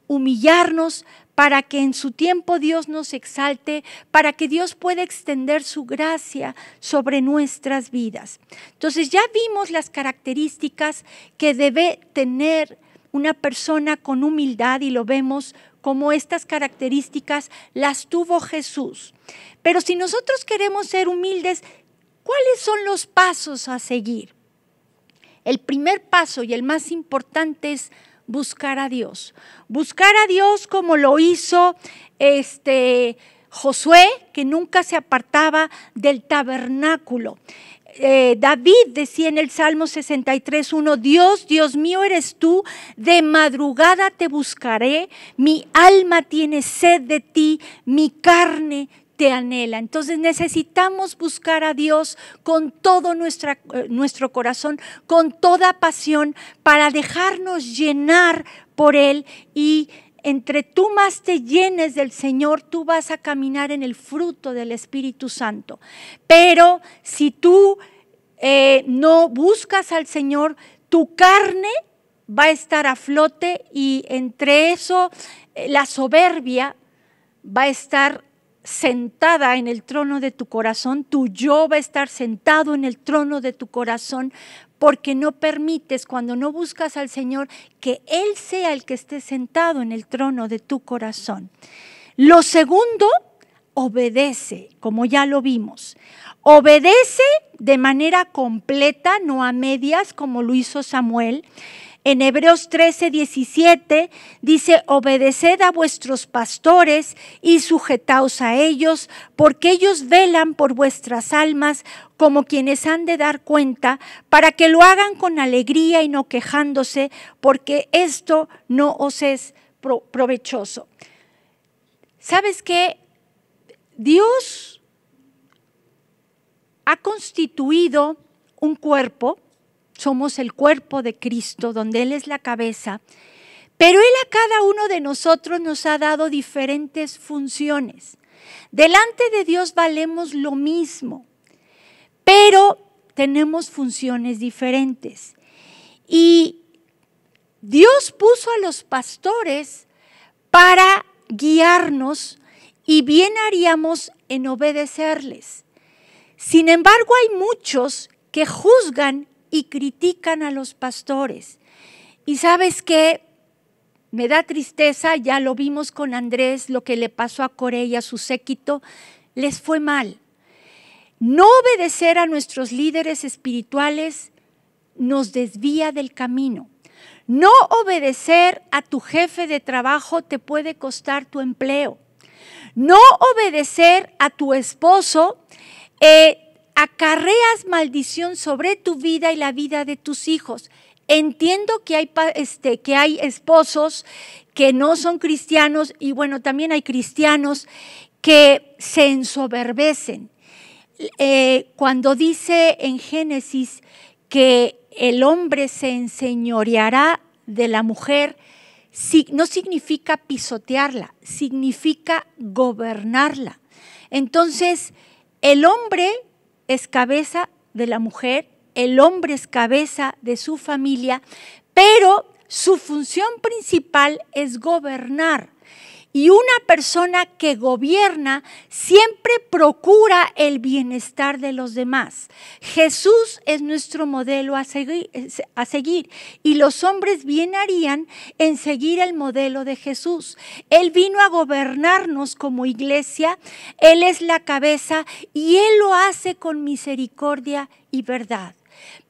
humillarnos para que en su tiempo Dios nos exalte, para que Dios pueda extender su gracia sobre nuestras vidas. Entonces ya vimos las características que debe tener una persona con humildad y lo vemos como estas características las tuvo Jesús. Pero si nosotros queremos ser humildes, ¿cuáles son los pasos a seguir? El primer paso y el más importante es buscar a Dios. Buscar a Dios como lo hizo este Josué, que nunca se apartaba del tabernáculo. Eh, David decía en el Salmo 63, 1, Dios, Dios mío eres tú, de madrugada te buscaré, mi alma tiene sed de ti, mi carne te anhela. Entonces necesitamos buscar a Dios con todo eh, nuestro corazón, con toda pasión, para dejarnos llenar por Él y entre tú más te llenes del Señor, tú vas a caminar en el fruto del Espíritu Santo. Pero si tú eh, no buscas al Señor, tu carne va a estar a flote y entre eso eh, la soberbia va a estar sentada en el trono de tu corazón, tu yo va a estar sentado en el trono de tu corazón, porque no permites, cuando no buscas al Señor, que Él sea el que esté sentado en el trono de tu corazón. Lo segundo, obedece, como ya lo vimos. Obedece de manera completa, no a medias, como lo hizo Samuel. En Hebreos 13, 17 dice, obedeced a vuestros pastores y sujetaos a ellos, porque ellos velan por vuestras almas como quienes han de dar cuenta, para que lo hagan con alegría y no quejándose, porque esto no os es provechoso. ¿Sabes qué? Dios ha constituido un cuerpo somos el cuerpo de Cristo, donde Él es la cabeza, pero Él a cada uno de nosotros nos ha dado diferentes funciones. Delante de Dios valemos lo mismo, pero tenemos funciones diferentes. Y Dios puso a los pastores para guiarnos y bien haríamos en obedecerles. Sin embargo, hay muchos que juzgan y critican a los pastores. Y sabes qué, me da tristeza, ya lo vimos con Andrés, lo que le pasó a Corea a su séquito, les fue mal. No obedecer a nuestros líderes espirituales nos desvía del camino. No obedecer a tu jefe de trabajo te puede costar tu empleo. No obedecer a tu esposo eh, acarreas maldición sobre tu vida y la vida de tus hijos. Entiendo que hay, este, que hay esposos que no son cristianos y bueno, también hay cristianos que se ensoberbecen. Eh, cuando dice en Génesis que el hombre se enseñoreará de la mujer, no significa pisotearla, significa gobernarla. Entonces, el hombre es cabeza de la mujer, el hombre es cabeza de su familia, pero su función principal es gobernar y una persona que gobierna siempre procura el bienestar de los demás. Jesús es nuestro modelo a seguir, y los hombres bien harían en seguir el modelo de Jesús. Él vino a gobernarnos como iglesia, Él es la cabeza y Él lo hace con misericordia y verdad.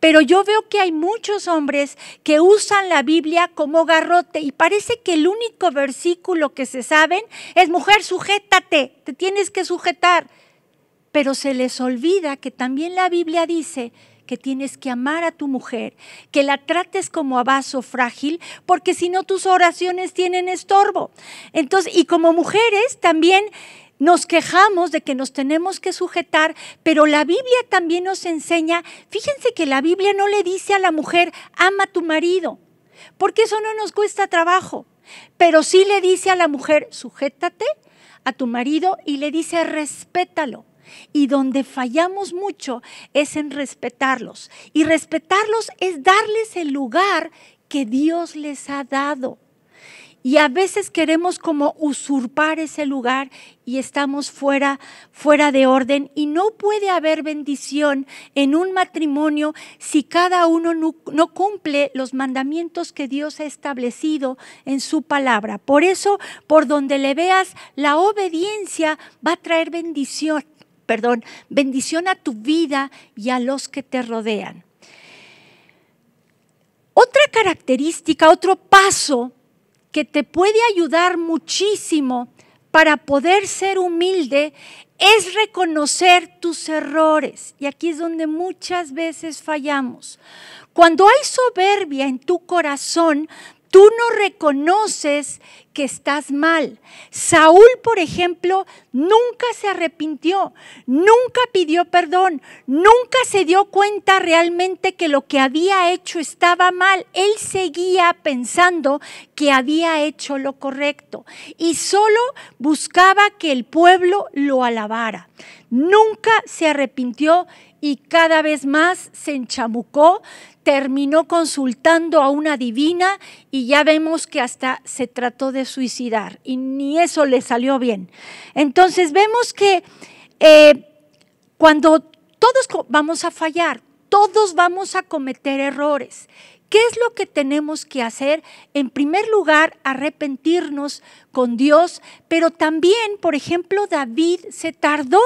Pero yo veo que hay muchos hombres que usan la Biblia como garrote y parece que el único versículo que se saben es, mujer, sujétate, te tienes que sujetar. Pero se les olvida que también la Biblia dice que tienes que amar a tu mujer, que la trates como a vaso frágil, porque si no tus oraciones tienen estorbo. Entonces, y como mujeres también nos quejamos de que nos tenemos que sujetar, pero la Biblia también nos enseña, fíjense que la Biblia no le dice a la mujer, ama a tu marido, porque eso no nos cuesta trabajo, pero sí le dice a la mujer, sujétate a tu marido y le dice, respétalo. Y donde fallamos mucho es en respetarlos. Y respetarlos es darles el lugar que Dios les ha dado. Y a veces queremos como usurpar ese lugar y estamos fuera, fuera de orden. Y no puede haber bendición en un matrimonio si cada uno no, cumple los mandamientos que Dios ha establecido en su palabra. Por eso, por donde le veas, la obediencia va a traer bendición, perdón, bendición a tu vida y a los que te rodean. Otra característica, otro paso que te puede ayudar muchísimo para poder ser humilde es reconocer tus errores. Y aquí es donde muchas veces fallamos. Cuando hay soberbia en tu corazón, Tú no reconoces que estás mal. Saúl, por ejemplo, nunca se arrepintió, nunca pidió perdón, nunca se dio cuenta realmente que lo que había hecho estaba mal. Él seguía pensando que había hecho lo correcto y solo buscaba que el pueblo lo alabara. Nunca se arrepintió y cada vez más se enchamucó, terminó consultando a una divina y ya vemos que hasta se trató de suicidar y ni eso le salió bien. Entonces vemos que eh, cuando todos vamos a fallar, todos vamos a cometer errores. ¿Qué es lo que tenemos que hacer? En primer lugar, arrepentirnos con Dios, pero también, por ejemplo, David se tardó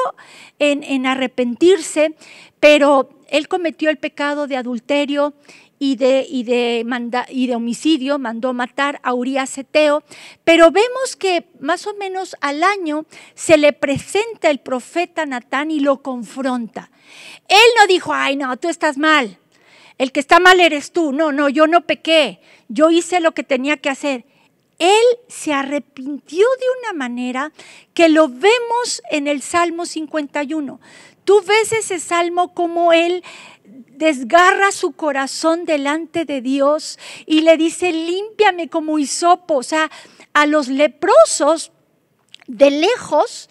en, en arrepentirse, pero él cometió el pecado de adulterio y de, homicidio, mandó matar a Urias Eteo, pero vemos que más o menos al año se le presenta el profeta Natán y lo confronta. Él no dijo, ay no, tú estás mal, el que está mal eres tú, no, no, yo no pequé, yo hice lo que tenía que hacer. Él se arrepintió de una manera que lo vemos en el Salmo 51. Tú ves ese salmo como él desgarra su corazón delante de Dios y le dice, límpiame como hisopo. O sea, a los leprosos de lejos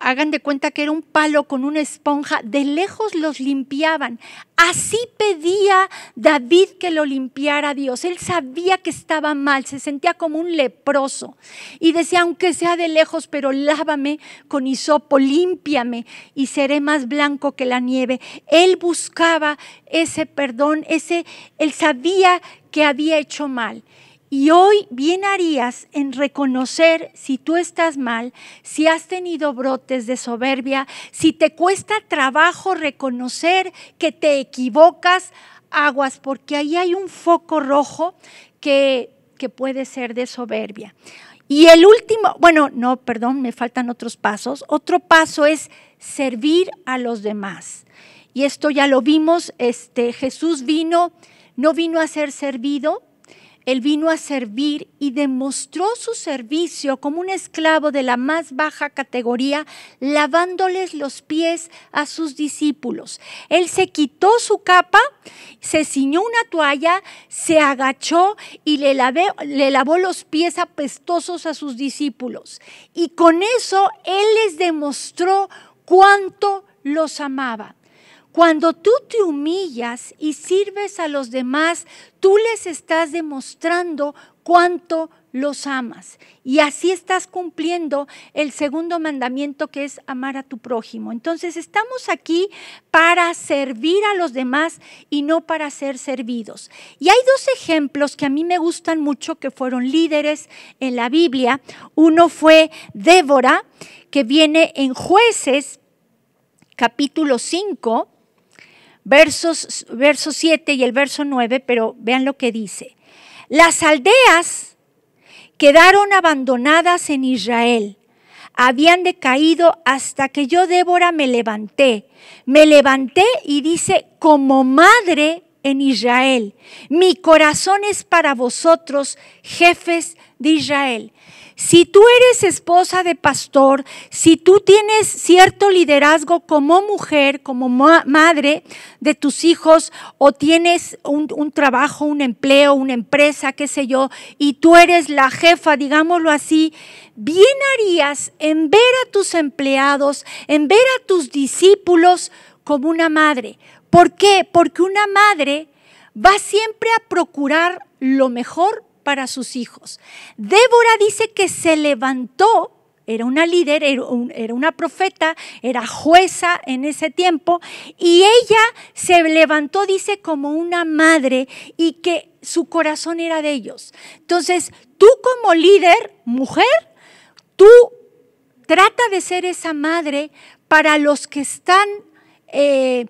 hagan de cuenta que era un palo con una esponja, de lejos los limpiaban. Así pedía David que lo limpiara Dios. Él sabía que estaba mal, se sentía como un leproso. Y decía, aunque sea de lejos, pero lávame con hisopo, límpiame y seré más blanco que la nieve. Él buscaba ese perdón, ese, él sabía que había hecho mal. Y hoy bien harías en reconocer si tú estás mal, si has tenido brotes de soberbia, si te cuesta trabajo reconocer que te equivocas, aguas, porque ahí hay un foco rojo que, que puede ser de soberbia. Y el último, bueno, no, perdón, me faltan otros pasos. Otro paso es servir a los demás. Y esto ya lo vimos, este Jesús vino, no vino a ser servido, él vino a servir y demostró su servicio como un esclavo de la más baja categoría, lavándoles los pies a sus discípulos. Él se quitó su capa, se ciñó una toalla, se agachó y le, lavó los pies apestosos a sus discípulos. Y con eso Él les demostró cuánto los amaba. Cuando tú te humillas y sirves a los demás, tú les estás demostrando cuánto los amas. Y así estás cumpliendo el segundo mandamiento que es amar a tu prójimo. Entonces estamos aquí para servir a los demás y no para ser servidos. Y hay dos ejemplos que a mí me gustan mucho que fueron líderes en la Biblia. Uno fue Débora, que viene en jueces capítulo 5 versos, 7 y el verso 9, pero vean lo que dice. Las aldeas quedaron abandonadas en Israel, habían decaído hasta que yo, Débora, me levanté. Me levanté y dice, como madre en Israel, mi corazón es para vosotros, jefes de Israel. Si tú eres esposa de pastor, si tú tienes cierto liderazgo como mujer, como madre de tus hijos, o tienes un, un, trabajo, un empleo, una empresa, qué sé yo, y tú eres la jefa, digámoslo así, bien harías en ver a tus empleados, en ver a tus discípulos como una madre. ¿Por qué? Porque una madre va siempre a procurar lo mejor para sus hijos. Débora dice que se levantó, era una líder, era, una profeta, era jueza en ese tiempo, y ella se levantó, dice, como una madre y que su corazón era de ellos. Entonces, tú como líder, mujer, tú trata de ser esa madre para los que están... Eh,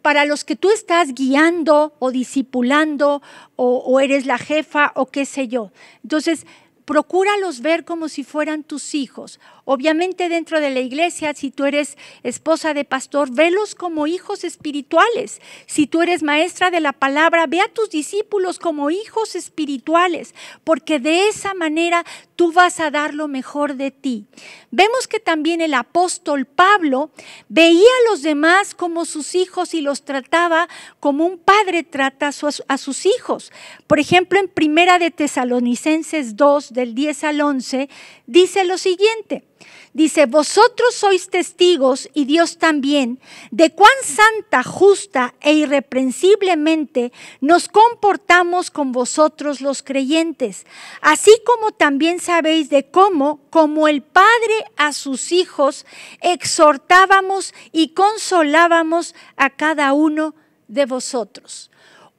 para los que tú estás guiando o discipulando o, o eres la jefa o qué sé yo. Entonces, procúralos ver como si fueran tus hijos Obviamente dentro de la iglesia, si tú eres esposa de pastor, velos como hijos espirituales. Si tú eres maestra de la palabra, ve a tus discípulos como hijos espirituales, porque de esa manera tú vas a dar lo mejor de ti. Vemos que también el apóstol Pablo veía a los demás como sus hijos y los trataba como un padre trata a sus hijos. Por ejemplo, en Primera de Tesalonicenses 2, del 10 al 11, dice lo siguiente. Dice, vosotros sois testigos y Dios también de cuán santa, justa e irreprensiblemente nos comportamos con vosotros los creyentes, así como también sabéis de cómo, como el Padre a sus hijos, exhortábamos y consolábamos a cada uno de vosotros.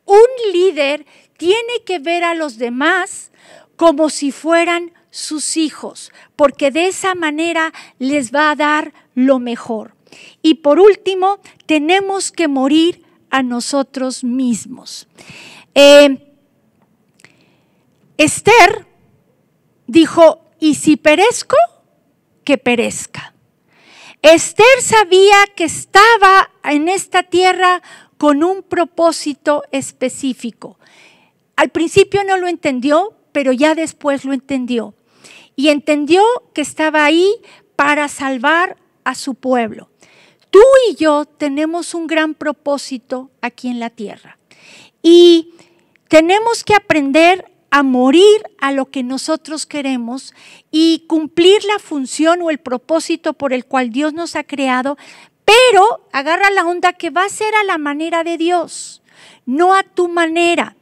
Un líder tiene que ver a los demás como si fueran sus hijos, porque de esa manera les va a dar lo mejor. Y por último, tenemos que morir a nosotros mismos. Eh, Esther dijo, y si perezco, que perezca. Esther sabía que estaba en esta tierra con un propósito específico. Al principio no lo entendió, pero ya después lo entendió y entendió que estaba ahí para salvar a su pueblo. Tú y yo tenemos un gran propósito aquí en la tierra y tenemos que aprender a morir a lo que nosotros queremos y cumplir la función o el propósito por el cual Dios nos ha creado, pero agarra la onda que va a ser a la manera de Dios, no a tu manera.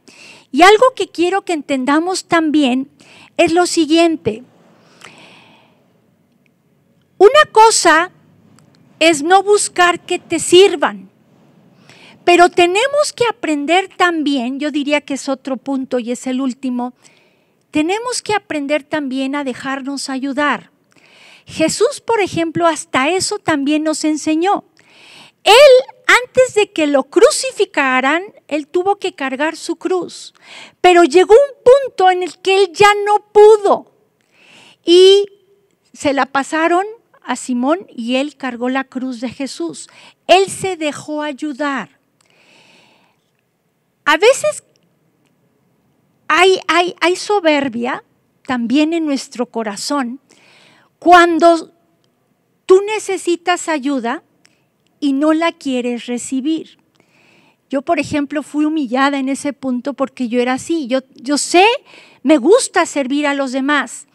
Y algo que quiero que entendamos también es lo siguiente, una cosa es no buscar que te sirvan, pero tenemos que aprender también, yo diría que es otro punto y es el último, tenemos que aprender también a dejarnos ayudar. Jesús, por ejemplo, hasta eso también nos enseñó. Él, antes de que lo crucificaran, él tuvo que cargar su cruz, pero llegó un punto en el que él ya no pudo y se la pasaron a Simón y él cargó la cruz de Jesús. Él se dejó ayudar. A veces hay, hay soberbia también en nuestro corazón cuando tú necesitas ayuda y no la quieres recibir. Yo, por ejemplo, fui humillada en ese punto porque yo era así. Yo, yo sé, me gusta servir a los demás,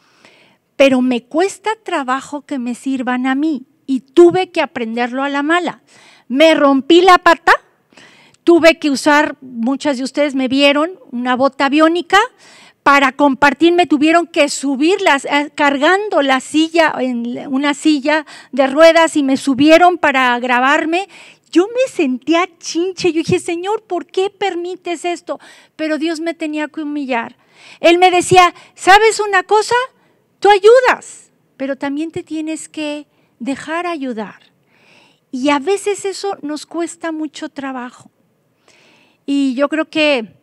pero me cuesta trabajo que me sirvan a mí y tuve que aprenderlo a la mala. Me rompí la pata, tuve que usar, muchas de ustedes me vieron, una bota biónica. Para compartir me tuvieron que subir eh, cargando la silla, en una silla de ruedas y me subieron para grabarme yo me sentía chinche, yo dije, Señor, ¿por qué permites esto? Pero Dios me tenía que humillar. Él me decía, ¿sabes una cosa? Tú ayudas, pero también te tienes que dejar ayudar. Y a veces eso nos cuesta mucho trabajo. Y yo creo que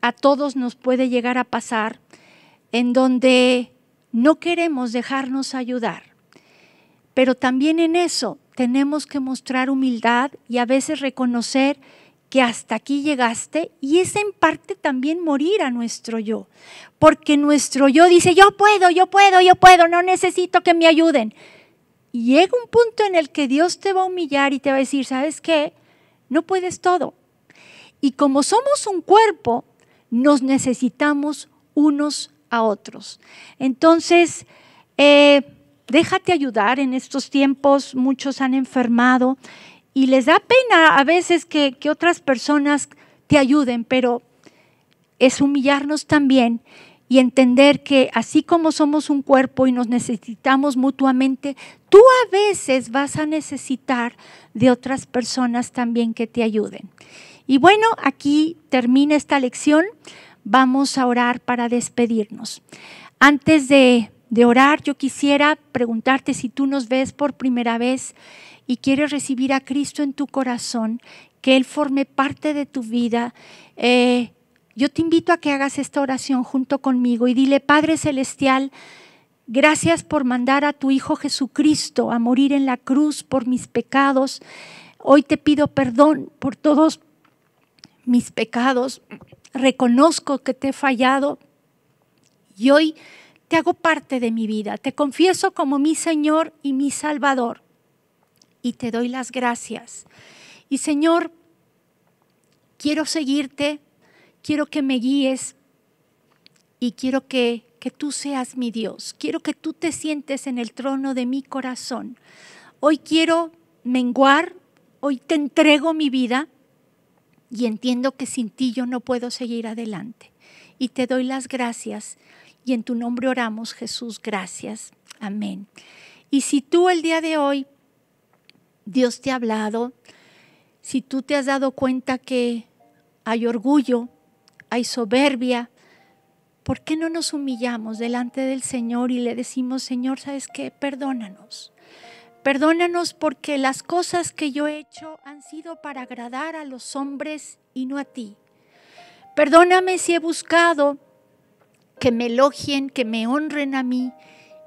a todos nos puede llegar a pasar en donde no queremos dejarnos ayudar. Pero también en eso tenemos que mostrar humildad y a veces reconocer que hasta aquí llegaste y es en parte también morir a nuestro yo, porque nuestro yo dice, yo puedo, yo puedo, yo puedo, no necesito que me ayuden. Y llega un punto en el que Dios te va a humillar y te va a decir, ¿sabes qué? No puedes todo. Y como somos un cuerpo, nos necesitamos unos a otros. Entonces, eh, déjate ayudar. En estos tiempos muchos han enfermado y les da pena a veces que, otras personas te ayuden, pero es humillarnos también y entender que así como somos un cuerpo y nos necesitamos mutuamente, tú a veces vas a necesitar de otras personas también que te ayuden. Y bueno, aquí termina esta lección. Vamos a orar para despedirnos. Antes de, de orar, yo quisiera preguntarte si tú nos ves por primera vez y quieres recibir a Cristo en tu corazón, que Él forme parte de tu vida, eh, yo te invito a que hagas esta oración junto conmigo y dile, Padre Celestial, gracias por mandar a tu Hijo Jesucristo a morir en la cruz por mis pecados. Hoy te pido perdón por todos mis pecados. Reconozco que te he fallado y hoy te hago parte de mi vida. Te confieso como mi Señor y mi Salvador y te doy las gracias. Y Señor, quiero seguirte, quiero que me guíes y quiero que, que tú seas mi Dios. Quiero que tú te sientes en el trono de mi corazón. Hoy quiero menguar, hoy te entrego mi vida y entiendo que sin ti yo no puedo seguir adelante. Y te doy las gracias y en tu nombre oramos, Jesús, gracias. Amén. Y si tú el día de hoy Dios te ha hablado, si tú te has dado cuenta que hay orgullo, hay soberbia, ¿por qué no nos humillamos delante del Señor y le decimos, Señor, ¿sabes qué? Perdónanos. Perdónanos porque las cosas que yo he hecho han sido para agradar a los hombres y no a ti. Perdóname si he buscado que me elogien, que me honren a mí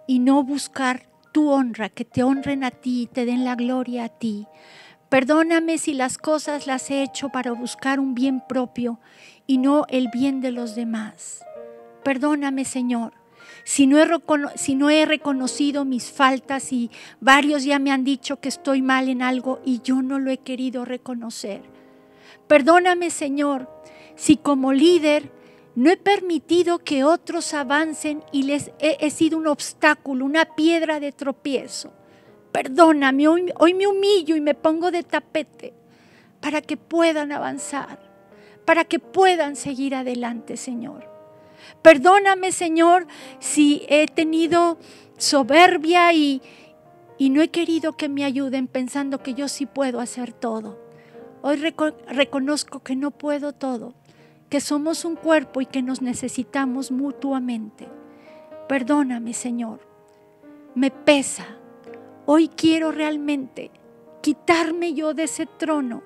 y no buscar tu honra, que te honren a ti, te den la gloria a ti. Perdóname si las cosas las he hecho para buscar un bien propio y no el bien de los demás. Perdóname, Señor, si no, he si no he reconocido mis faltas y varios ya me han dicho que estoy mal en algo y yo no lo he querido reconocer. Perdóname, Señor, si como líder no he permitido que otros avancen y les he, sido un obstáculo, una piedra de tropiezo. Perdóname, hoy, me humillo y me pongo de tapete para que puedan avanzar, para que puedan seguir adelante, Señor. Perdóname, Señor, si he tenido soberbia y, y, no he querido que me ayuden pensando que yo sí puedo hacer todo. Hoy reconozco que no puedo todo, que somos un cuerpo y que nos necesitamos mutuamente. Perdóname, Señor. Me pesa. Hoy quiero realmente quitarme yo de ese trono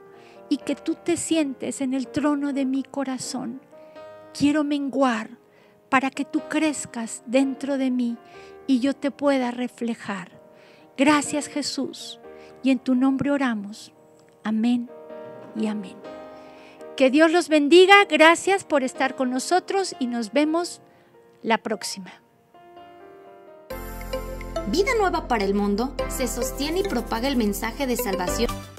y que tú te sientes en el trono de mi corazón. Quiero menguar para que tú crezcas dentro de mí y yo te pueda reflejar. Gracias Jesús, y en tu nombre oramos. Amén y amén. Que Dios los bendiga. Gracias por estar con nosotros y nos vemos la próxima. Vida Nueva para el Mundo se sostiene y propaga el mensaje de salvación.